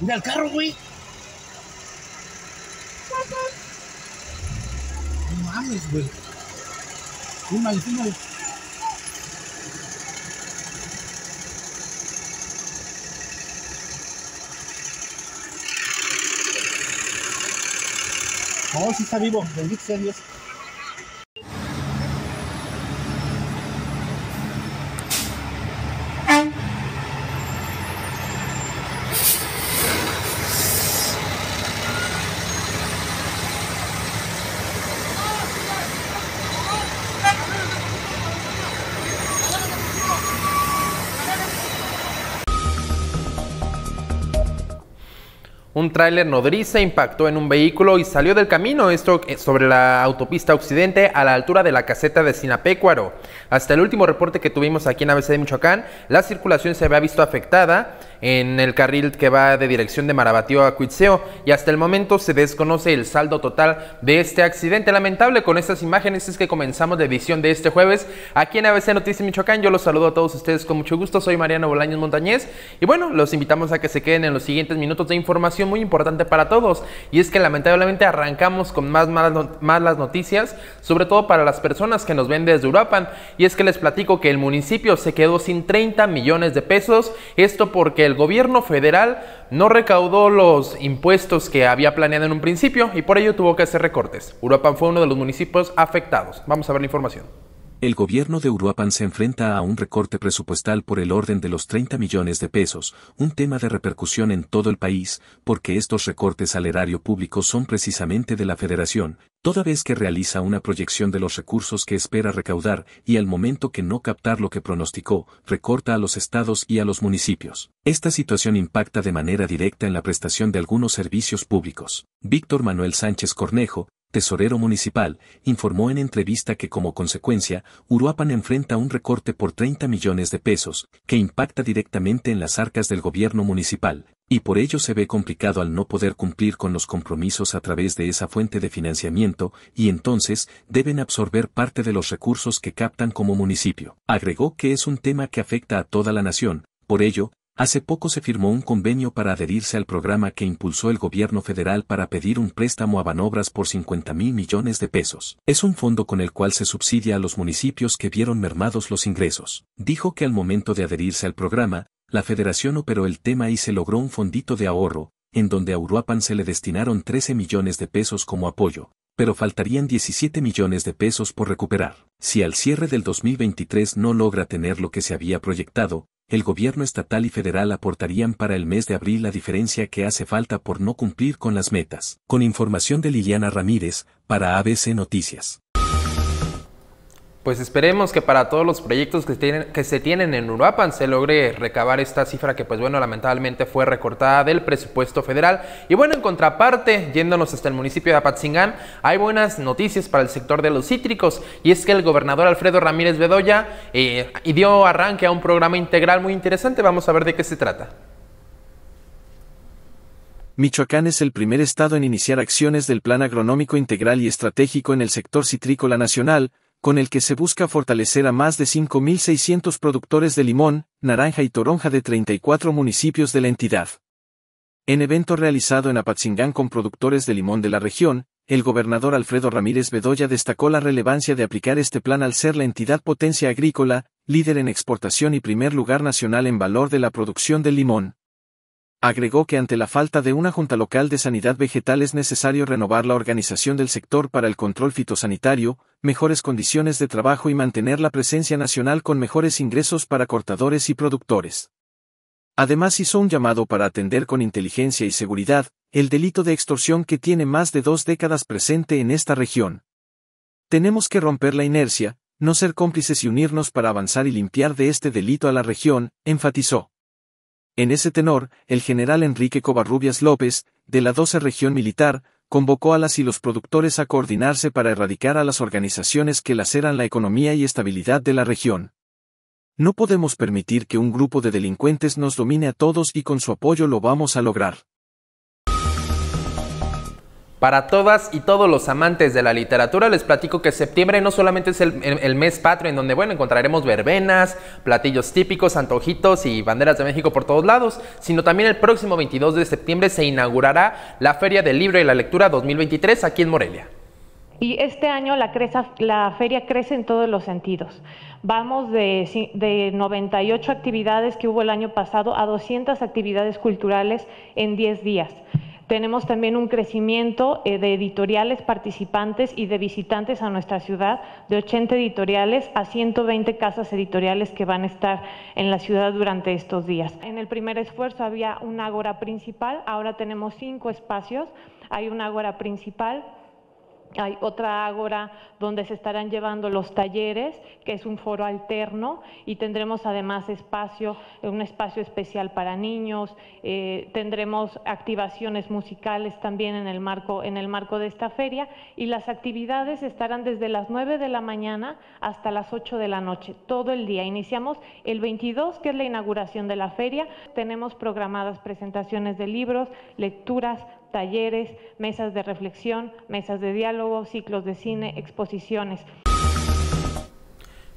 Mira el carro, güey. No mames, güey. Túmale, túmale. Oh, sí está vivo, bendito sea Dios. un tráiler nodriza impactó en un vehículo y salió del camino, esto eh, sobre la autopista occidente a la altura de la caseta de Sinapecuaro. Hasta el último reporte que tuvimos aquí en ABC de Michoacán, la circulación se había visto afectada en el carril que va de dirección de Marabatío a Cuitseo y hasta el momento se desconoce el saldo total de este accidente. Lamentable con estas imágenes es que comenzamos la edición de este jueves aquí en ABC Noticias Michoacán. Yo los saludo a todos ustedes con mucho gusto. Soy Mariano Bolaños Montañez y bueno, los invitamos a que se queden en los siguientes minutos de información muy importante para todos y es que lamentablemente arrancamos con más malas noticias, sobre todo para las personas que nos ven desde Europa y es que les platico que el municipio se quedó sin 30 millones de pesos, esto porque el gobierno federal no recaudó los impuestos que había planeado en un principio y por ello tuvo que hacer recortes. Uruapan fue uno de los municipios afectados. Vamos a ver la información. El gobierno de Uruapan se enfrenta a un recorte presupuestal por el orden de los 30 millones de pesos, un tema de repercusión en todo el país, porque estos recortes al erario público son precisamente de la Federación, toda vez que realiza una proyección de los recursos que espera recaudar y al momento que no captar lo que pronosticó, recorta a los estados y a los municipios. Esta situación impacta de manera directa en la prestación de algunos servicios públicos. Víctor Manuel Sánchez Cornejo, tesorero municipal, informó en entrevista que como consecuencia, Uruapan enfrenta un recorte por 30 millones de pesos, que impacta directamente en las arcas del gobierno municipal, y por ello se ve complicado al no poder cumplir con los compromisos a través de esa fuente de financiamiento, y entonces deben absorber parte de los recursos que captan como municipio. Agregó que es un tema que afecta a toda la nación, por ello, Hace poco se firmó un convenio para adherirse al programa que impulsó el gobierno federal para pedir un préstamo a Banobras por 50 mil millones de pesos. Es un fondo con el cual se subsidia a los municipios que vieron mermados los ingresos. Dijo que al momento de adherirse al programa, la federación operó el tema y se logró un fondito de ahorro, en donde a Uruapan se le destinaron 13 millones de pesos como apoyo, pero faltarían 17 millones de pesos por recuperar. Si al cierre del 2023 no logra tener lo que se había proyectado, el gobierno estatal y federal aportarían para el mes de abril la diferencia que hace falta por no cumplir con las metas. Con información de Liliana Ramírez, para ABC Noticias. Pues esperemos que para todos los proyectos que, tienen, que se tienen en Uruapan se logre recabar esta cifra que pues bueno lamentablemente fue recortada del presupuesto federal. Y bueno, en contraparte, yéndonos hasta el municipio de Apatzingán, hay buenas noticias para el sector de los cítricos y es que el gobernador Alfredo Ramírez Bedoya eh, dio arranque a un programa integral muy interesante. Vamos a ver de qué se trata. Michoacán es el primer estado en iniciar acciones del Plan Agronómico Integral y Estratégico en el sector citrícola nacional, con el que se busca fortalecer a más de 5.600 productores de limón, naranja y toronja de 34 municipios de la entidad. En evento realizado en Apatzingán con productores de limón de la región, el gobernador Alfredo Ramírez Bedoya destacó la relevancia de aplicar este plan al ser la entidad potencia agrícola, líder en exportación y primer lugar nacional en valor de la producción de limón. Agregó que ante la falta de una Junta Local de Sanidad Vegetal es necesario renovar la organización del sector para el control fitosanitario, mejores condiciones de trabajo y mantener la presencia nacional con mejores ingresos para cortadores y productores. Además hizo un llamado para atender con inteligencia y seguridad el delito de extorsión que tiene más de dos décadas presente en esta región. Tenemos que romper la inercia, no ser cómplices y unirnos para avanzar y limpiar de este delito a la región, enfatizó. En ese tenor, el general Enrique Covarrubias López, de la 12 Región Militar, convocó a las y los productores a coordinarse para erradicar a las organizaciones que laceran la economía y estabilidad de la región. No podemos permitir que un grupo de delincuentes nos domine a todos y con su apoyo lo vamos a lograr. Para todas y todos los amantes de la literatura, les platico que septiembre no solamente es el, mes patrio, en donde bueno, encontraremos verbenas, platillos típicos, antojitos y banderas de México por todos lados, sino también el próximo 22 de septiembre se inaugurará la Feria del Libro y la Lectura 2023 aquí en Morelia. Y este año la, la feria crece en todos los sentidos. Vamos de, de 98 actividades que hubo el año pasado a 200 actividades culturales en 10 días. Tenemos también un crecimiento eh, de editoriales participantes y de visitantes a nuestra ciudad, de 80 editoriales a 120 casas editoriales que van a estar en la ciudad durante estos días. En el primer esfuerzo había una agora principal, ahora tenemos cinco espacios, hay una agora principal, hay otra ágora donde se estarán llevando los talleres, que es un foro alterno, y tendremos además espacio, un espacio especial para niños, eh, tendremos activaciones musicales también en el, marco, en el marco de esta feria, y las actividades estarán desde las 9 de la mañana hasta las 8 de la noche, todo el día. Iniciamos el 22, que es la inauguración de la feria, tenemos programadas presentaciones de libros, lecturas, talleres, mesas de reflexión, mesas de diálogo, ciclos de cine, exposiciones.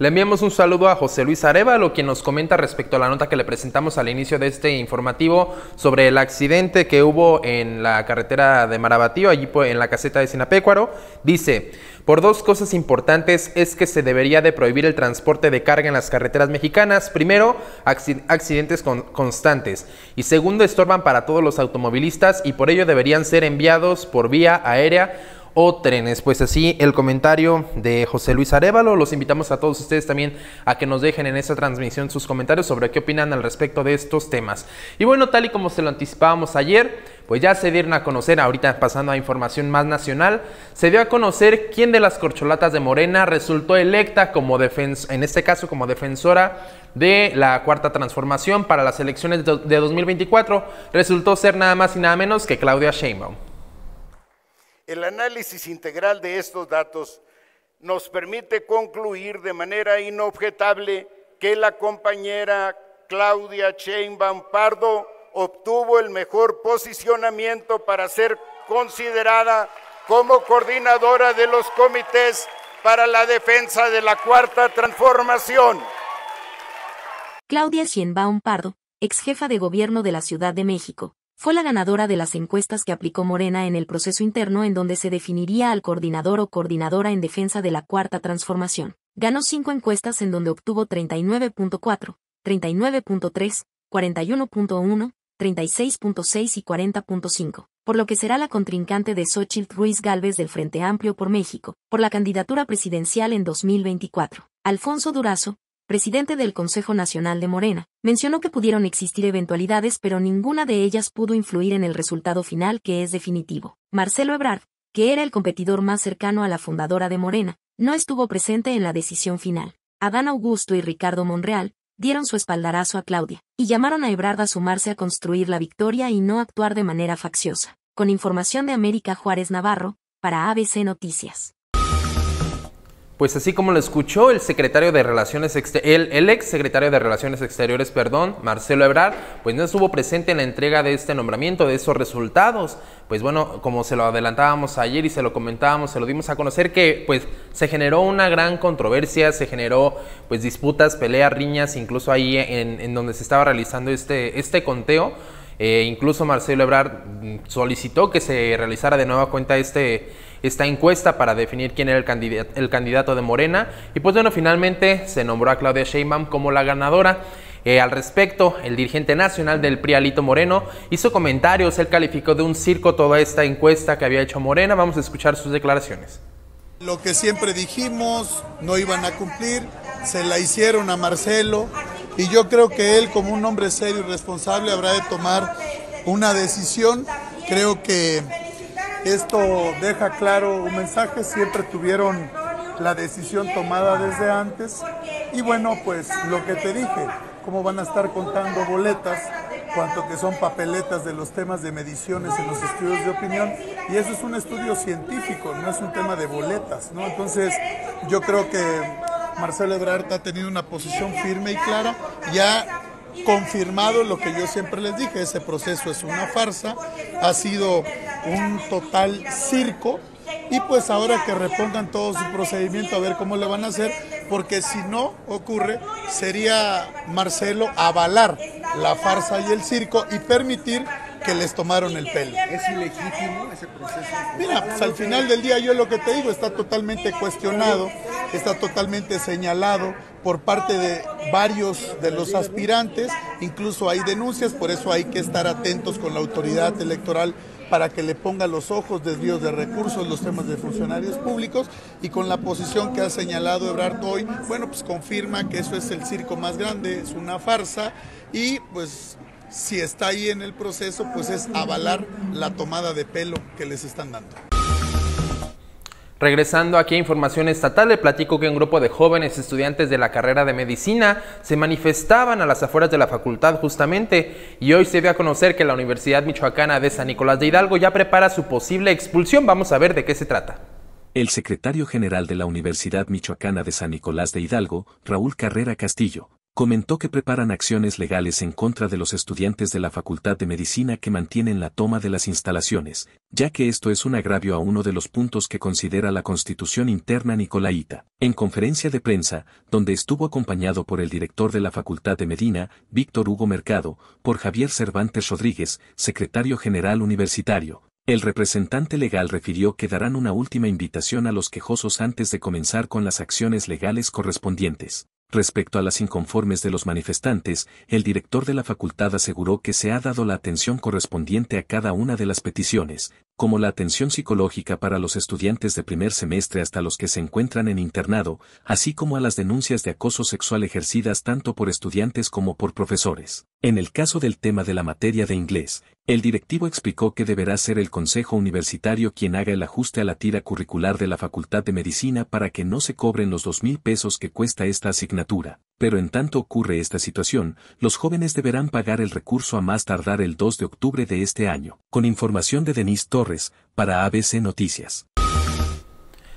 Le enviamos un saludo a José Luis Arevalo, quien nos comenta respecto a la nota que le presentamos al inicio de este informativo sobre el accidente que hubo en la carretera de Marabatío, allí en la caseta de Sinapecuaro. Dice, por dos cosas importantes es que se debería de prohibir el transporte de carga en las carreteras mexicanas. Primero, accidentes constantes. Y segundo, estorban para todos los automovilistas y por ello deberían ser enviados por vía aérea o trenes. Pues así el comentario de José Luis Arevalo. Los invitamos a todos ustedes también a que nos dejen en esta transmisión sus comentarios sobre qué opinan al respecto de estos temas. Y bueno, tal y como se lo anticipábamos ayer, pues ya se dieron a conocer, ahorita pasando a información más nacional, se dio a conocer quién de las corcholatas de Morena resultó electa como defensa, en este caso como defensora de la cuarta transformación para las elecciones de 2024. Resultó ser nada más y nada menos que Claudia Sheinbaum. El análisis integral de estos datos nos permite concluir de manera inobjetable que la compañera Claudia Sheinbaum Pardo obtuvo el mejor posicionamiento para ser considerada como coordinadora de los comités para la defensa de la cuarta transformación. Claudia Sheinbaum Pardo, ex jefa de gobierno de la Ciudad de México, fue la ganadora de las encuestas que aplicó Morena en el proceso interno en donde se definiría al coordinador o coordinadora en defensa de la Cuarta Transformación. Ganó cinco encuestas en donde obtuvo 39.4, 39.3, 41.1, 36.6 y 40.5, por lo que será la contrincante de Xochitl Ruiz Galvez del Frente Amplio por México, por la candidatura presidencial en 2024. Alfonso Durazo, presidente del Consejo Nacional de Morena, mencionó que pudieron existir eventualidades pero ninguna de ellas pudo influir en el resultado final que es definitivo. Marcelo Ebrard, que era el competidor más cercano a la fundadora de Morena, no estuvo presente en la decisión final. Adán Augusto y Ricardo Monreal dieron su espaldarazo a Claudia y llamaron a Ebrard a sumarse a construir la victoria y no actuar de manera facciosa. Con información de América Juárez Navarro, para ABC Noticias. Pues así como lo escuchó el secretario de Relaciones Exteriores, el, ex secretario de Relaciones Exteriores, perdón, Marcelo Ebrard, pues no estuvo presente en la entrega de este nombramiento, de esos resultados. Pues bueno, como se lo adelantábamos ayer y se lo comentábamos, se lo dimos a conocer que pues se generó una gran controversia, se generó pues disputas, peleas, riñas, incluso ahí en, donde se estaba realizando este, este conteo. Eh, incluso Marcelo Ebrard mm, solicitó que se realizara de nueva cuenta este esta encuesta para definir quién era el candidato, de Morena. Y pues bueno, finalmente se nombró a Claudia Sheinbaum como la ganadora. Eh, al respecto, el dirigente nacional del Prialito Moreno, hizo comentarios. Él calificó de un circo toda esta encuesta que había hecho Morena. Vamos a escuchar sus declaraciones. Lo que siempre dijimos, no iban a cumplir, se la hicieron a Marcelo y yo creo que él como un hombre serio y responsable habrá de tomar una decisión. Creo que esto deja claro un mensaje, siempre tuvieron la decisión tomada desde antes y bueno, pues lo que te dije, cómo van a estar contando boletas, cuanto que son papeletas de los temas de mediciones en los estudios de opinión y eso es un estudio científico, no es un tema de boletas, ¿no? Entonces, yo creo que Marcelo Ebrard ha tenido una posición firme y clara, ya confirmado lo que yo siempre les dije, ese proceso es una farsa, ha sido un total circo y pues ahora que repongan todo su procedimiento a ver cómo le van a hacer, porque si no ocurre, sería Marcelo avalar la farsa y el circo y permitir que les tomaron el pelo. ¿Es ilegítimo ese proceso? Mira, pues al final del día yo lo que te digo está totalmente cuestionado, está totalmente señalado por parte de varios de los aspirantes, incluso hay denuncias, por eso hay que estar atentos con la autoridad electoral para que le ponga los ojos desvíos de recursos, los temas de funcionarios públicos y con la posición que ha señalado Ebrard hoy, bueno, pues confirma que eso es el circo más grande, es una farsa y pues si está ahí en el proceso, pues es avalar la tomada de pelo que les están dando. Regresando aquí a información estatal, le platico que un grupo de jóvenes estudiantes de la carrera de medicina se manifestaban a las afueras de la facultad justamente y hoy se ve a conocer que la Universidad Michoacana de San Nicolás de Hidalgo ya prepara su posible expulsión. Vamos a ver de qué se trata. El secretario general de la Universidad Michoacana de San Nicolás de Hidalgo, Raúl Carrera Castillo, comentó que preparan acciones legales en contra de los estudiantes de la Facultad de Medicina que mantienen la toma de las instalaciones, ya que esto es un agravio a uno de los puntos que considera la Constitución interna Nicolaíta. En conferencia de prensa, donde estuvo acompañado por el director de la Facultad de Medina, Víctor Hugo Mercado, por Javier Cervantes Rodríguez, secretario general universitario, el representante legal refirió que darán una última invitación a los quejosos antes de comenzar con las acciones legales correspondientes. Respecto a las inconformes de los manifestantes, el director de la facultad aseguró que se ha dado la atención correspondiente a cada una de las peticiones, como la atención psicológica para los estudiantes de primer semestre hasta los que se encuentran en internado, así como a las denuncias de acoso sexual ejercidas tanto por estudiantes como por profesores. En el caso del tema de la materia de inglés, el directivo explicó que deberá ser el Consejo Universitario quien haga el ajuste a la tira curricular de la Facultad de Medicina para que no se cobren los dos mil pesos que cuesta esta asignatura. Pero en tanto ocurre esta situación, los jóvenes deberán pagar el recurso a más tardar el 2 de octubre de este año, con información de Denise Torres, para ABC Noticias.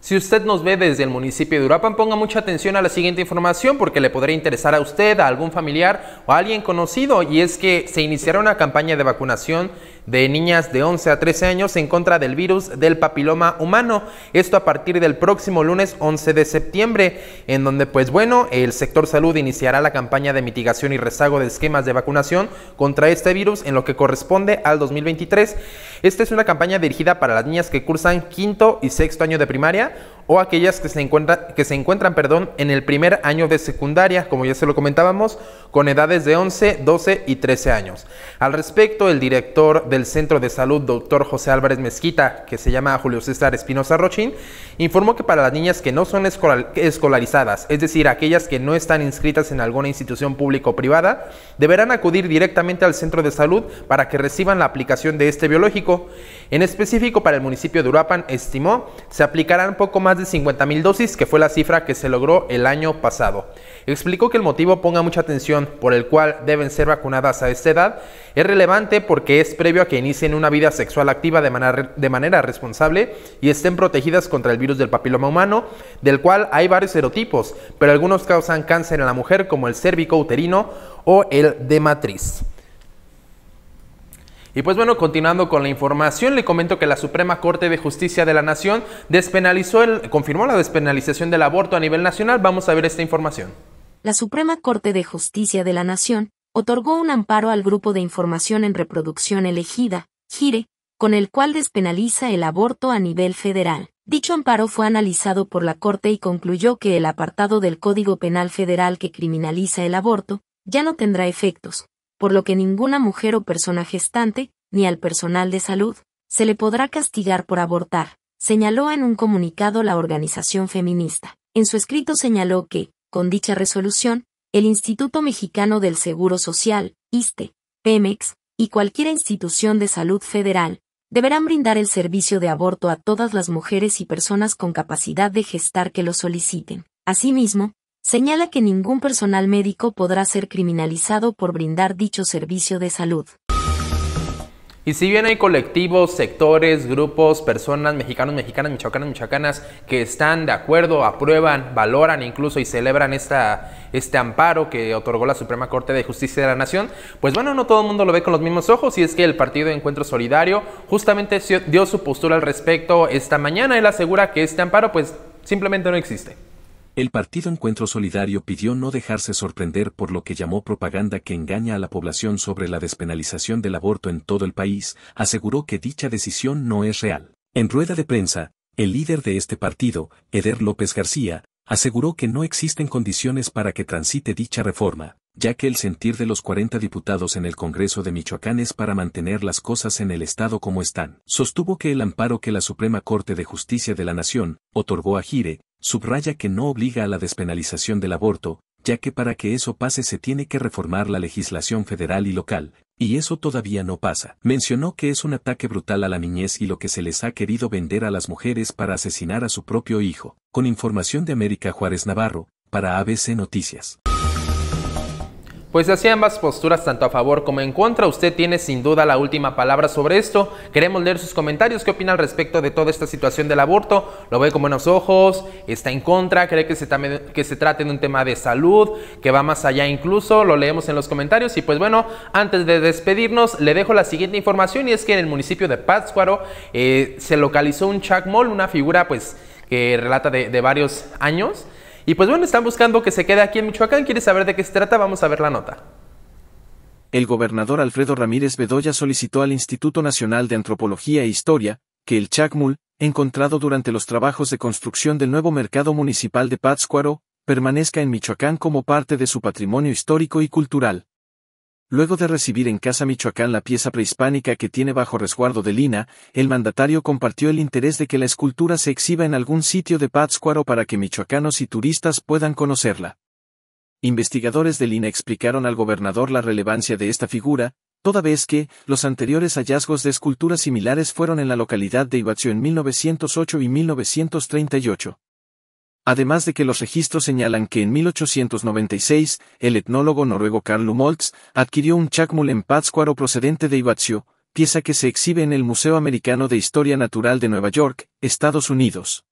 Si usted nos ve desde el municipio de Urapan, ponga mucha atención a la siguiente información porque le podría interesar a usted, a algún familiar o a alguien conocido, y es que se iniciará una campaña de vacunación de niñas de 11 a 13 años en contra del virus del papiloma humano. Esto a partir del próximo lunes 11 de septiembre, en donde pues bueno, el sector salud iniciará la campaña de mitigación y rezago de esquemas de vacunación contra este virus en lo que corresponde al 2023. Esta es una campaña dirigida para las niñas que cursan quinto y sexto año de primaria o aquellas que se, encuentra, que se encuentran perdón, en el primer año de secundaria, como ya se lo comentábamos, con edades de 11, 12 y 13 años. Al respecto, el director del Centro de Salud, doctor José Álvarez Mezquita, que se llama Julio César Espinosa Rochín, informó que para las niñas que no son escolarizadas, es decir, aquellas que no están inscritas en alguna institución pública o privada, deberán acudir directamente al centro de salud para que reciban la aplicación de este biológico. En específico, para el municipio de Uruapan, estimó, se aplicarán poco más de 50.000 dosis, que fue la cifra que se logró el año pasado. Explicó que el motivo, ponga mucha atención, por el cual deben ser vacunadas a esta edad, es relevante porque es previo a que inicien una vida sexual activa de manera, de manera responsable y estén protegidas contra el virus del papiloma humano, del cual hay varios serotipos, pero algunos causan cáncer en la mujer como el cérvico uterino o el de matriz. Y pues bueno, continuando con la información, le comento que la Suprema Corte de Justicia de la Nación despenalizó confirmó la despenalización del aborto a nivel nacional. Vamos a ver esta información. La Suprema Corte de Justicia de la Nación otorgó un amparo al Grupo de Información en Reproducción Elegida, GIRE, con el cual despenaliza el aborto a nivel federal. Dicho amparo fue analizado por la Corte y concluyó que el apartado del Código Penal Federal que criminaliza el aborto ya no tendrá efectos, por lo que ninguna mujer o persona gestante, ni al personal de salud, se le podrá castigar por abortar, señaló en un comunicado la organización feminista. En su escrito señaló que, con dicha resolución, el Instituto Mexicano del Seguro Social, ISTE, Pemex, y cualquier institución de salud federal, deberán brindar el servicio de aborto a todas las mujeres y personas con capacidad de gestar que lo soliciten. Asimismo, señala que ningún personal médico podrá ser criminalizado por brindar dicho servicio de salud. Y si bien hay colectivos, sectores, grupos, personas, mexicanos, mexicanas, michoacanas, michoacanas, que están de acuerdo, aprueban, valoran incluso y celebran esta, este amparo que otorgó la Suprema Corte de Justicia de la Nación, pues bueno, no todo el mundo lo ve con los mismos ojos y es que el Partido de Encuentro Solidario justamente dio su postura al respecto esta mañana. Él asegura que este amparo pues simplemente no existe. El partido Encuentro Solidario pidió no dejarse sorprender por lo que llamó propaganda que engaña a la población sobre la despenalización del aborto en todo el país, aseguró que dicha decisión no es real. En rueda de prensa, el líder de este partido, Eder López García, aseguró que no existen condiciones para que transite dicha reforma, ya que el sentir de los 40 diputados en el Congreso de Michoacán es para mantener las cosas en el Estado como están. Sostuvo que el amparo que la Suprema Corte de Justicia de la Nación otorgó a Gire, subraya que no obliga a la despenalización del aborto, ya que para que eso pase se tiene que reformar la legislación federal y local, y eso todavía no pasa. Mencionó que es un ataque brutal a la niñez y lo que se les ha querido vender a las mujeres para asesinar a su propio hijo. Con información de América Juárez Navarro, para ABC Noticias. Pues hacían ambas posturas, tanto a favor como en contra, usted tiene sin duda la última palabra sobre esto. Queremos leer sus comentarios, qué opina al respecto de toda esta situación del aborto. ¿Lo ve con buenos ojos? ¿Está en contra? ¿Cree que se, que se trate de un tema de salud? ¿Que va más allá incluso? Lo leemos en los comentarios. Y pues bueno, antes de despedirnos, le dejo la siguiente información y es que en el municipio de Pátzcuaro eh, se localizó un chacmol, una figura pues que relata de varios años y pues bueno, están buscando que se quede aquí en Michoacán. ¿Quieres saber de qué se trata? Vamos a ver la nota. El gobernador Alfredo Ramírez Bedoya solicitó al Instituto Nacional de Antropología e Historia que el chacmul, encontrado durante los trabajos de construcción del nuevo mercado municipal de Pátzcuaro, permanezca en Michoacán como parte de su patrimonio histórico y cultural. Luego de recibir en Casa Michoacán la pieza prehispánica que tiene bajo resguardo de Lina, el mandatario compartió el interés de que la escultura se exhiba en algún sitio de Pátzcuaro para que michoacanos y turistas puedan conocerla. Investigadores de Lina explicaron al gobernador la relevancia de esta figura, toda vez que, los anteriores hallazgos de esculturas similares fueron en la localidad de Ibacio en 1908 y 1938. Además de que los registros señalan que en 1896, el etnólogo noruego Carl Moltz adquirió un chacmul en Pátzcuaro procedente de Ibatsio, pieza que se exhibe en el Museo Americano de Historia Natural de Nueva York, Estados Unidos.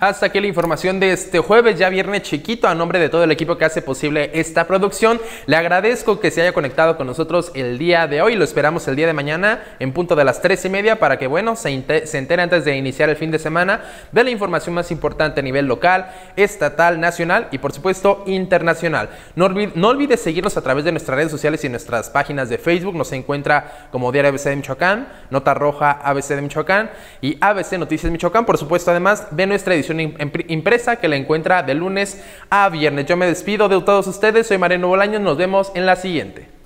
Hasta aquí la información de este jueves, ya viernes chiquito, a nombre de todo el equipo que hace posible esta producción. Le agradezco que se haya conectado con nosotros el día de hoy. Lo esperamos el día de mañana en punto de las tres y media para que, bueno, se, se entere antes de iniciar el fin de semana de la información más importante a nivel local, estatal, nacional y, por supuesto, internacional. No, olvides seguirnos a través de nuestras redes sociales y nuestras páginas de Facebook. Nos encuentra como Diario ABC de Michoacán, Nota Roja ABC de Michoacán y ABC Noticias Michoacán. Por supuesto, además, ve nuestra edición Em-, impresa que la encuentra de lunes a viernes. Yo me despido de todos ustedes, soy Mariano Bolaños, nos vemos en la siguiente.